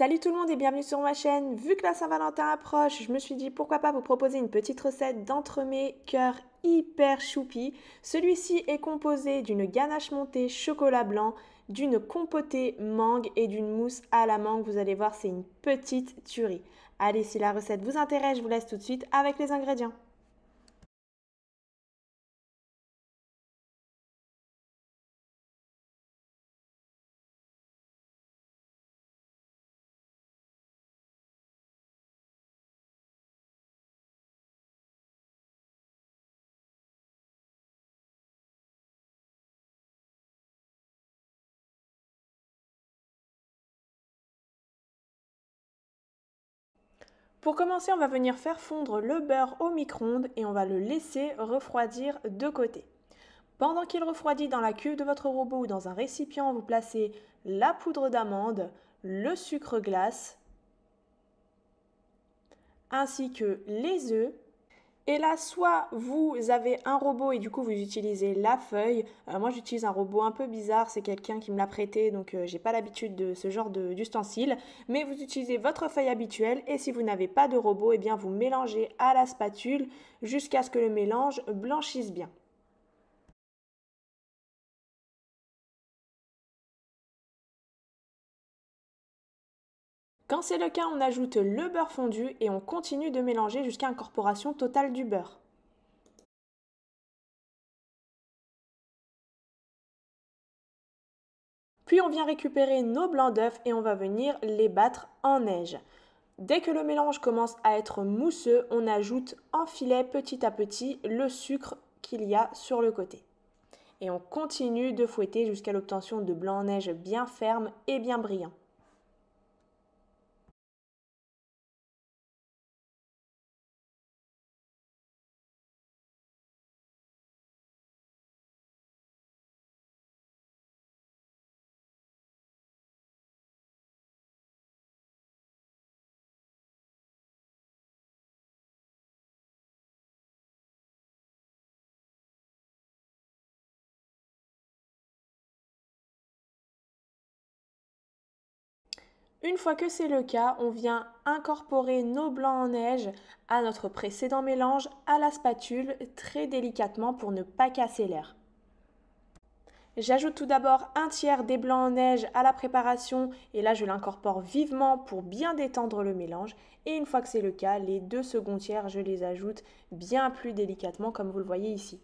Salut tout le monde et bienvenue sur ma chaîne. Vu que la Saint-Valentin approche, je me suis dit pourquoi pas vous proposer une petite recette d'entre mes cœur hyper choupi. Celui-ci est composé d'une ganache montée chocolat blanc, d'une compotée mangue et d'une mousse à la mangue. Vous allez voir, c'est une petite tuerie. Allez, si la recette vous intéresse, je vous laisse tout de suite avec les ingrédients. Pour commencer, on va venir faire fondre le beurre au micro-ondes et on va le laisser refroidir de côté. Pendant qu'il refroidit dans la cuve de votre robot ou dans un récipient, vous placez la poudre d'amande, le sucre glace, ainsi que les œufs et là, soit vous avez un robot et du coup vous utilisez la feuille. Euh, moi j'utilise un robot un peu bizarre, c'est quelqu'un qui me l'a prêté donc euh, j'ai pas l'habitude de ce genre d'ustensile. Mais vous utilisez votre feuille habituelle et si vous n'avez pas de robot, et eh bien vous mélangez à la spatule jusqu'à ce que le mélange blanchisse bien. Quand c'est le cas, on ajoute le beurre fondu et on continue de mélanger jusqu'à incorporation totale du beurre. Puis on vient récupérer nos blancs d'œufs et on va venir les battre en neige. Dès que le mélange commence à être mousseux, on ajoute en filet petit à petit le sucre qu'il y a sur le côté. Et on continue de fouetter jusqu'à l'obtention de blancs en neige bien fermes et bien brillants. Une fois que c'est le cas, on vient incorporer nos blancs en neige à notre précédent mélange à la spatule très délicatement pour ne pas casser l'air. J'ajoute tout d'abord un tiers des blancs en neige à la préparation et là je l'incorpore vivement pour bien détendre le mélange et une fois que c'est le cas, les deux seconds tiers je les ajoute bien plus délicatement comme vous le voyez ici.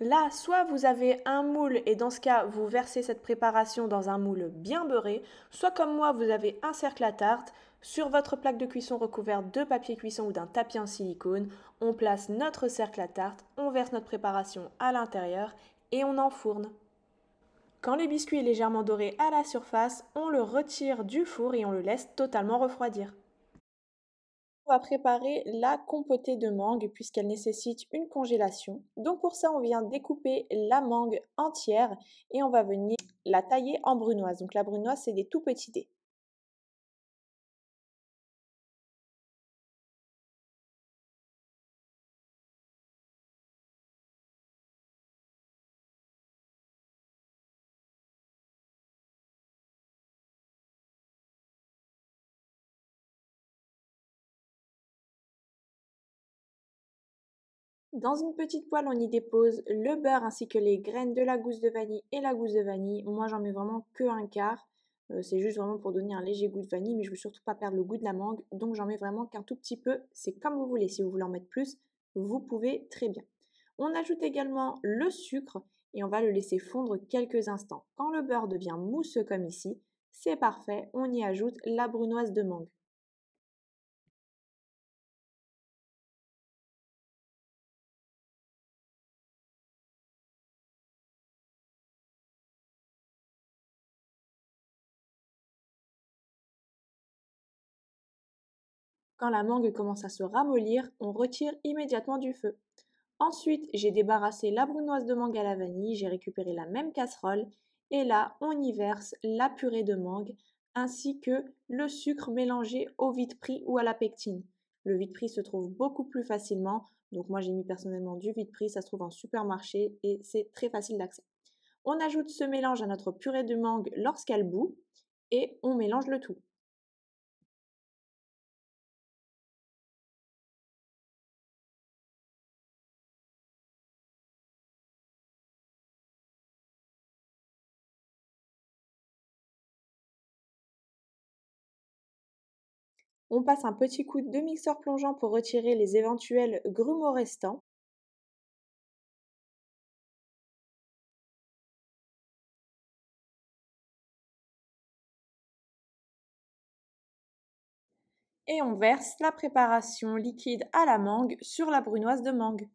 Là, soit vous avez un moule et dans ce cas, vous versez cette préparation dans un moule bien beurré, soit comme moi, vous avez un cercle à tarte. Sur votre plaque de cuisson recouverte de papier cuisson ou d'un tapis en silicone, on place notre cercle à tarte, on verse notre préparation à l'intérieur et on enfourne. Quand le biscuit est légèrement doré à la surface, on le retire du four et on le laisse totalement refroidir on va préparer la compotée de mangue puisqu'elle nécessite une congélation. Donc pour ça, on vient découper la mangue entière et on va venir la tailler en brunoise. Donc la brunoise, c'est des tout petits dés. Dans une petite poêle, on y dépose le beurre ainsi que les graines de la gousse de vanille et la gousse de vanille. Moi, j'en mets vraiment que un quart. Euh, c'est juste vraiment pour donner un léger goût de vanille, mais je veux surtout pas perdre le goût de la mangue. Donc, j'en mets vraiment qu'un tout petit peu. C'est comme vous voulez. Si vous voulez en mettre plus, vous pouvez très bien. On ajoute également le sucre et on va le laisser fondre quelques instants. Quand le beurre devient mousseux comme ici, c'est parfait. On y ajoute la brunoise de mangue. la mangue commence à se ramollir, on retire immédiatement du feu. Ensuite, j'ai débarrassé la brunoise de mangue à la vanille, j'ai récupéré la même casserole et là, on y verse la purée de mangue ainsi que le sucre mélangé au vide prix ou à la pectine. Le vide prix se trouve beaucoup plus facilement, donc moi j'ai mis personnellement du vide prix, ça se trouve en supermarché et c'est très facile d'accès. On ajoute ce mélange à notre purée de mangue lorsqu'elle bout et on mélange le tout. On passe un petit coup de mixeur plongeant pour retirer les éventuels grumeaux restants. Et on verse la préparation liquide à la mangue sur la brunoise de mangue.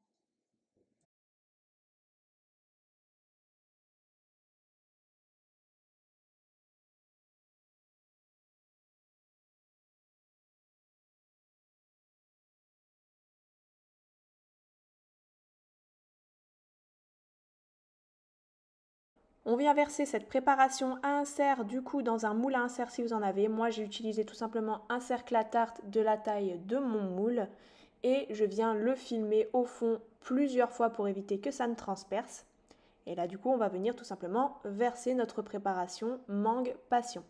On vient verser cette préparation à un cerf, du coup, dans un moule à insert si vous en avez. Moi, j'ai utilisé tout simplement un cercle à tarte de la taille de mon moule et je viens le filmer au fond plusieurs fois pour éviter que ça ne transperce. Et là, du coup, on va venir tout simplement verser notre préparation mangue passion.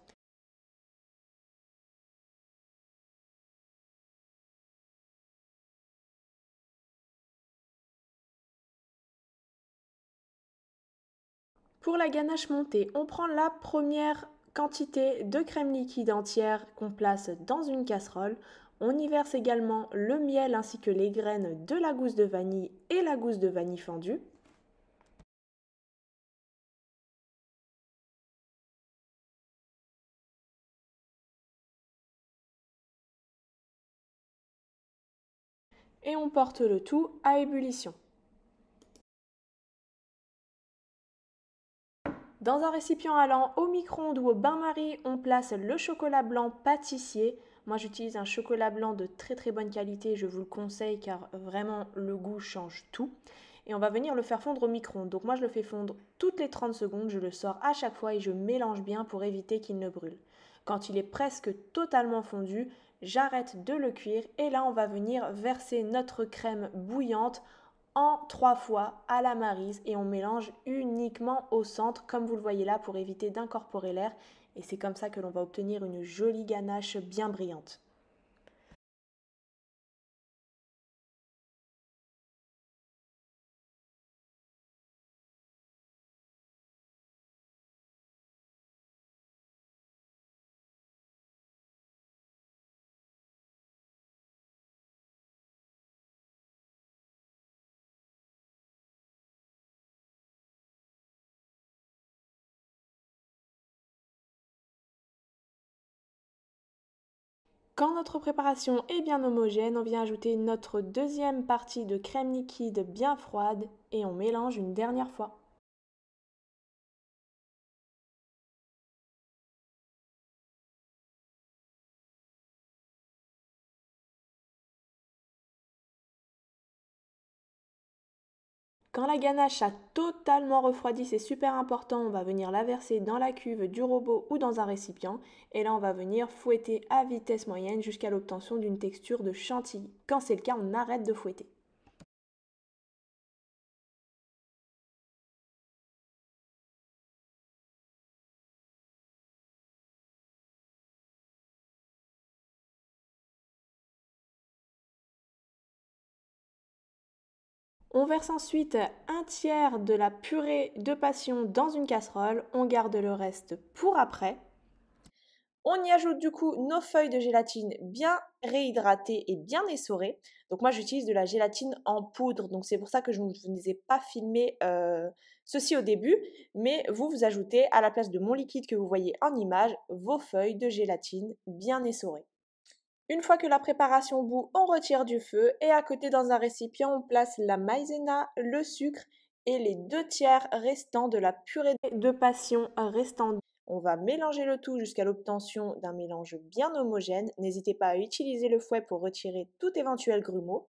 Pour la ganache montée, on prend la première quantité de crème liquide entière qu'on place dans une casserole. On y verse également le miel ainsi que les graines de la gousse de vanille et la gousse de vanille fendue. Et on porte le tout à ébullition. Dans un récipient allant au micro-ondes ou au bain-marie, on place le chocolat blanc pâtissier. Moi j'utilise un chocolat blanc de très très bonne qualité, je vous le conseille car vraiment le goût change tout. Et on va venir le faire fondre au micro-ondes. Donc moi je le fais fondre toutes les 30 secondes, je le sors à chaque fois et je mélange bien pour éviter qu'il ne brûle. Quand il est presque totalement fondu, j'arrête de le cuire et là on va venir verser notre crème bouillante trois fois à la marise et on mélange uniquement au centre comme vous le voyez là pour éviter d'incorporer l'air et c'est comme ça que l'on va obtenir une jolie ganache bien brillante. Quand notre préparation est bien homogène, on vient ajouter notre deuxième partie de crème liquide bien froide et on mélange une dernière fois. Quand la ganache a totalement refroidi, c'est super important, on va venir la verser dans la cuve du robot ou dans un récipient. Et là, on va venir fouetter à vitesse moyenne jusqu'à l'obtention d'une texture de chantilly. Quand c'est le cas, on arrête de fouetter. On verse ensuite un tiers de la purée de passion dans une casserole, on garde le reste pour après. On y ajoute du coup nos feuilles de gélatine bien réhydratées et bien essorées. Donc moi j'utilise de la gélatine en poudre, donc c'est pour ça que je ne vous ai pas filmé euh, ceci au début, mais vous vous ajoutez à la place de mon liquide que vous voyez en image vos feuilles de gélatine bien essorées. Une fois que la préparation bout, on retire du feu et à côté dans un récipient, on place la maïzena, le sucre et les deux tiers restants de la purée de passion restante. On va mélanger le tout jusqu'à l'obtention d'un mélange bien homogène. N'hésitez pas à utiliser le fouet pour retirer tout éventuel grumeau.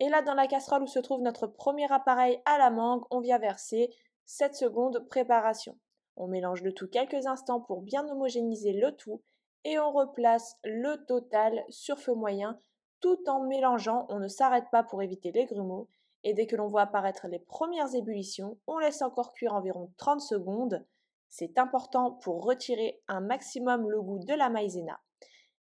Et là, dans la casserole où se trouve notre premier appareil à la mangue, on vient verser 7 secondes préparation. On mélange le tout quelques instants pour bien homogénéiser le tout et on replace le total sur feu moyen tout en mélangeant. On ne s'arrête pas pour éviter les grumeaux et dès que l'on voit apparaître les premières ébullitions, on laisse encore cuire environ 30 secondes. C'est important pour retirer un maximum le goût de la maïzena.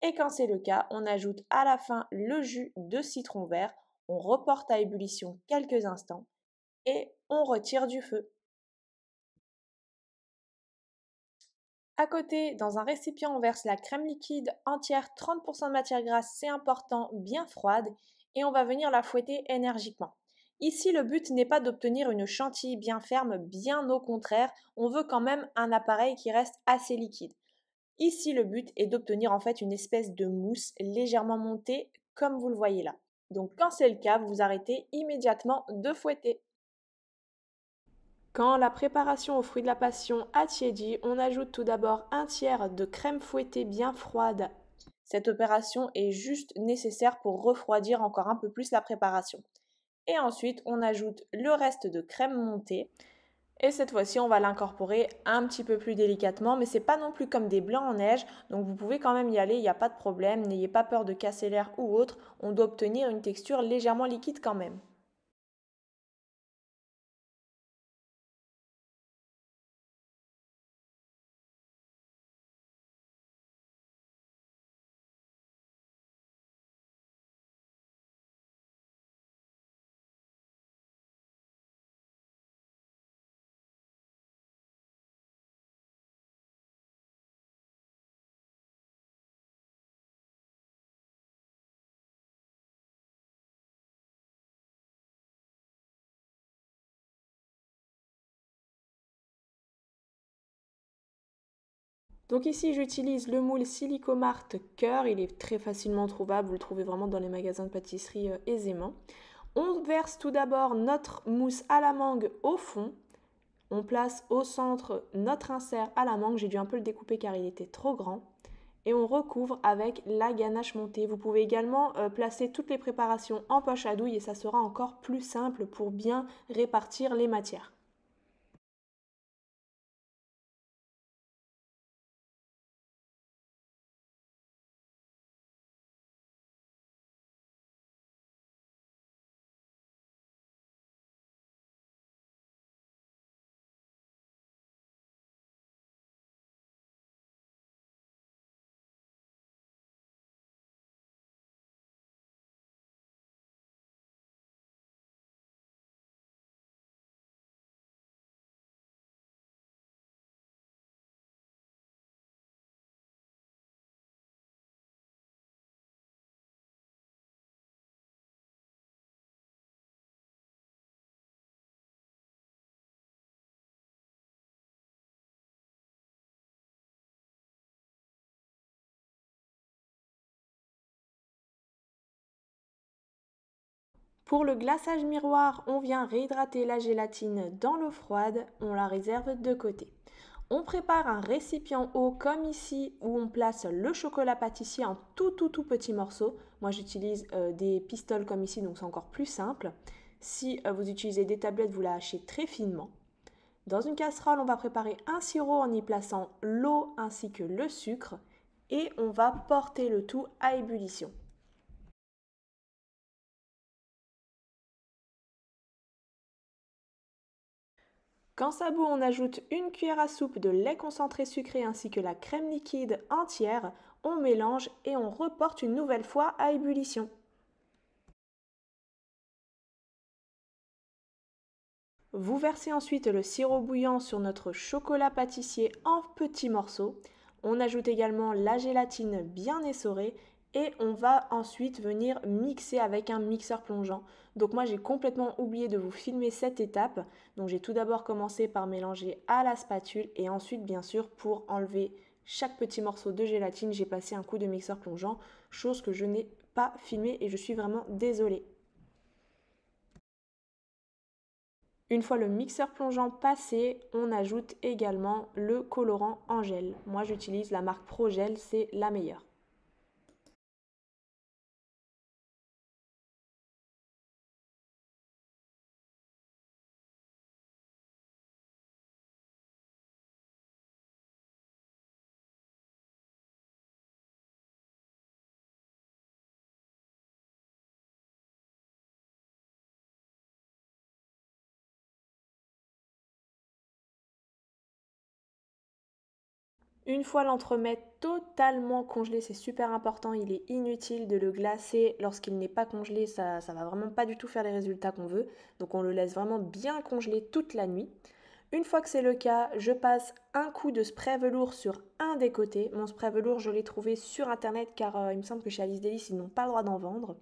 Et quand c'est le cas, on ajoute à la fin le jus de citron vert on reporte à ébullition quelques instants et on retire du feu. À côté, dans un récipient, on verse la crème liquide entière, 30% de matière grasse, c'est important, bien froide, et on va venir la fouetter énergiquement. Ici, le but n'est pas d'obtenir une chantilly bien ferme, bien au contraire, on veut quand même un appareil qui reste assez liquide. Ici, le but est d'obtenir en fait une espèce de mousse légèrement montée, comme vous le voyez là. Donc quand c'est le cas, vous arrêtez immédiatement de fouetter. Quand la préparation aux fruits de la passion a tiédi, on ajoute tout d'abord un tiers de crème fouettée bien froide. Cette opération est juste nécessaire pour refroidir encore un peu plus la préparation. Et ensuite, on ajoute le reste de crème montée et cette fois-ci, on va l'incorporer un petit peu plus délicatement, mais c'est pas non plus comme des blancs en neige, donc vous pouvez quand même y aller, il n'y a pas de problème, n'ayez pas peur de casser l'air ou autre, on doit obtenir une texture légèrement liquide quand même. Donc ici, j'utilise le moule Silicomart Cœur. Il est très facilement trouvable. Vous le trouvez vraiment dans les magasins de pâtisserie euh, aisément. On verse tout d'abord notre mousse à la mangue au fond. On place au centre notre insert à la mangue. J'ai dû un peu le découper car il était trop grand. Et on recouvre avec la ganache montée. Vous pouvez également euh, placer toutes les préparations en poche à douille et ça sera encore plus simple pour bien répartir les matières. Pour le glaçage miroir, on vient réhydrater la gélatine dans l'eau froide, on la réserve de côté. On prépare un récipient eau comme ici où on place le chocolat pâtissier en tout tout tout petits morceaux. Moi j'utilise euh, des pistoles comme ici donc c'est encore plus simple. Si euh, vous utilisez des tablettes, vous la hachez très finement. Dans une casserole, on va préparer un sirop en y plaçant l'eau ainsi que le sucre et on va porter le tout à ébullition. Quand ça bout, on ajoute une cuillère à soupe de lait concentré sucré ainsi que la crème liquide entière, on mélange et on reporte une nouvelle fois à ébullition. Vous versez ensuite le sirop bouillant sur notre chocolat pâtissier en petits morceaux. On ajoute également la gélatine bien essorée et on va ensuite venir mixer avec un mixeur plongeant. Donc moi j'ai complètement oublié de vous filmer cette étape. Donc j'ai tout d'abord commencé par mélanger à la spatule et ensuite bien sûr pour enlever chaque petit morceau de gélatine, j'ai passé un coup de mixeur plongeant, chose que je n'ai pas filmée et je suis vraiment désolée. Une fois le mixeur plongeant passé, on ajoute également le colorant en gel. Moi j'utilise la marque ProGel, c'est la meilleure. Une fois l'entremet totalement congelé, c'est super important, il est inutile de le glacer lorsqu'il n'est pas congelé, ça ne va vraiment pas du tout faire les résultats qu'on veut. Donc on le laisse vraiment bien congelé toute la nuit. Une fois que c'est le cas, je passe un coup de spray velours sur un des côtés. Mon spray velours, je l'ai trouvé sur internet car euh, il me semble que chez Alice Delis, ils n'ont pas le droit d'en vendre.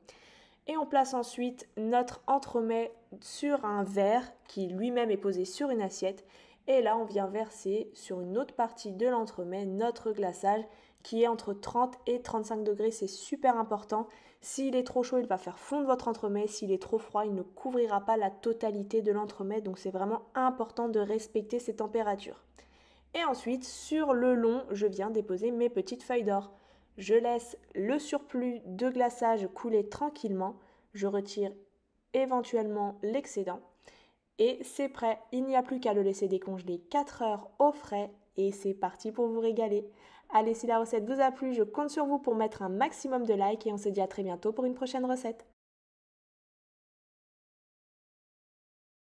Et on place ensuite notre entremet sur un verre qui lui-même est posé sur une assiette et là, on vient verser sur une autre partie de l'entremets notre glaçage qui est entre 30 et 35 degrés. C'est super important. S'il est trop chaud, il va faire fondre votre entremets. S'il est trop froid, il ne couvrira pas la totalité de l'entremet, Donc c'est vraiment important de respecter ces températures. Et ensuite, sur le long, je viens déposer mes petites feuilles d'or. Je laisse le surplus de glaçage couler tranquillement. Je retire éventuellement l'excédent et c'est prêt, il n'y a plus qu'à le laisser décongeler 4 heures au frais et c'est parti pour vous régaler. Allez, si la recette vous a plu, je compte sur vous pour mettre un maximum de likes et on se dit à très bientôt pour une prochaine recette.